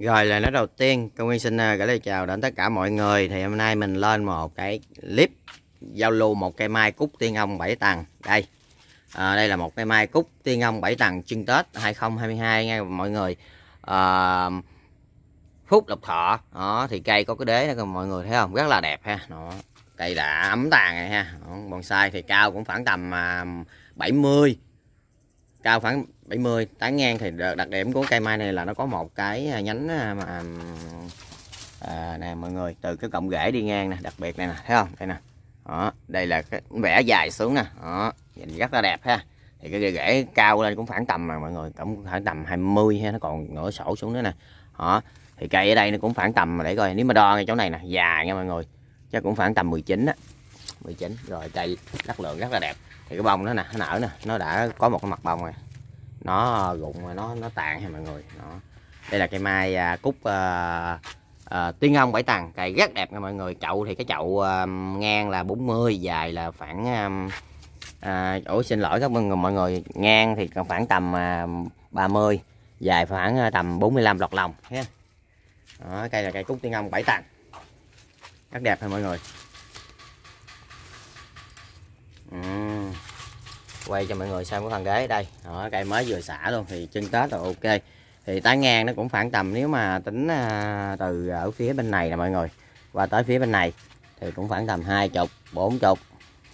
Rồi là nó đầu tiên, Công Nguyên xin à, gửi lời chào đến tất cả mọi người. Thì hôm nay mình lên một cái clip giao lưu một cây mai cúc tiên ông 7 tầng. Đây. À, đây là một cây mai cúc tiên ông 7 tầng trưng Tết 2022 nha mọi người. À, Phúc độc Thọ. Đó thì cây có cái đế đó mọi người thấy không? Rất là đẹp ha. Đó. Cây đã ấm tàn này ha. Đó, bonsai thì cao cũng khoảng tầm 70 à, cao khoảng 70 tán ngang thì đặc điểm của cây mai này là nó có một cái à, nhánh à, mà à, à, nè mọi người từ cái cọng rễ đi ngang nè đặc biệt này nè thấy không đây nè đó, đây là cái vẽ dài xuống nè đó, nhìn rất là đẹp ha thì cái rễ cao lên cũng khoảng tầm mà mọi người cũng khoảng tầm 20 ha nó còn nửa sổ xuống nữa nè đó thì cây ở đây nó cũng khoảng tầm mà để coi nếu mà đo ngay chỗ này nè dài nha mọi người chắc cũng khoảng tầm 19 á 19 rồi cây chất lượng rất là đẹp thì cái bông nó nè nó nở nè nó đã có một cái mặt bông rồi nó rụng rồi nó nó tàn ha mọi người đó. đây là cây mai à, cúc à, à, tuyên ông bảy tầng cây rất đẹp nha mọi người chậu thì cái chậu à, ngang là 40 dài là khoảng à, à, ủa xin lỗi các mọi người ngang thì khoảng tầm à, 30 dài khoảng à, tầm 45 lọt lòng nhé cây là cây cúc tiên ông bảy tầng rất đẹp thôi mọi người quay cho mọi người xem cái phần ghế đây đó, cây mới vừa xả luôn thì chân tết là ok thì tán ngang nó cũng khoảng tầm nếu mà tính à, từ ở phía bên này nè mọi người qua tới phía bên này thì cũng khoảng tầm hai chục bốn chục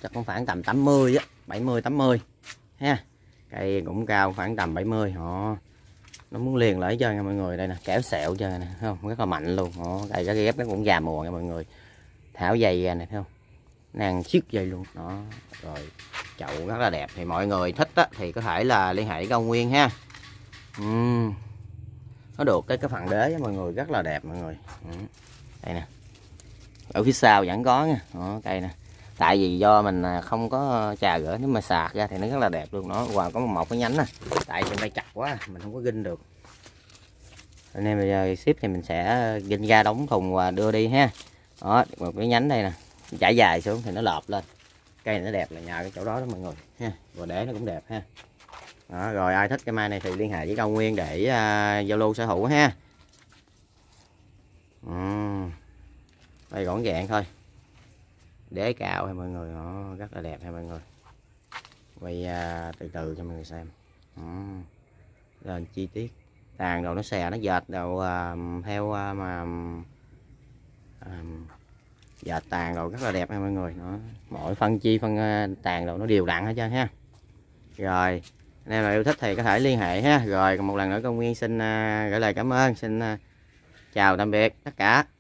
chắc cũng khoảng tầm 80 á 70 80 ha cây cũng cao khoảng tầm 70 họ nó muốn liền lại chơi nha mọi người đây nè kéo sẹo chơi nè không rất là mạnh luôn họ cây cái ghép nó cũng già mùa nha mọi người thảo dày ra nè thấy không nàng siết dày luôn đó rồi chậu rất là đẹp thì mọi người thích á, thì có thể là liên hệ với ông Nguyên ha uhm. nó được cái cái phần đế với mọi người rất là đẹp mọi người uhm. đây nè ở phía sau vẫn có nha Đó, cây nè tại vì do mình à, không có trà rửa nếu mà sạc ra thì nó rất là đẹp luôn nó wow có một cái nhánh nè tại vì đây chặt quá mình không có ginh được anh em bây giờ ship thì mình sẽ à, ginh ra đóng thùng và đưa đi ha đó một cái nhánh đây nè chảy dài xuống thì nó lợp lên cây này nó đẹp là nhờ cái chỗ đó đó mọi người ha rồi để nó cũng đẹp ha đó, rồi ai thích cây mai này thì liên hệ với cao nguyên để uh, giao lưu sở hữu ha uhm. đây gọn gàng thôi đế cao hay mọi người nó rất là đẹp hay mọi người quay uh, từ từ cho mọi người xem uhm. lên chi tiết tàn đầu nó xè nó dệt đầu uh, à, theo uh, mà um, giờ dạ, tàn rồi rất là đẹp ha mọi người nó mỗi phân chi phân ờ, tàn rồi nó đều đặn hết trơn ha rồi anh em nào yêu thích thì có thể liên hệ ha rồi còn một lần nữa công nguyên xin ờ, gửi lời cảm ơn xin ờ, chào tạm biệt tất cả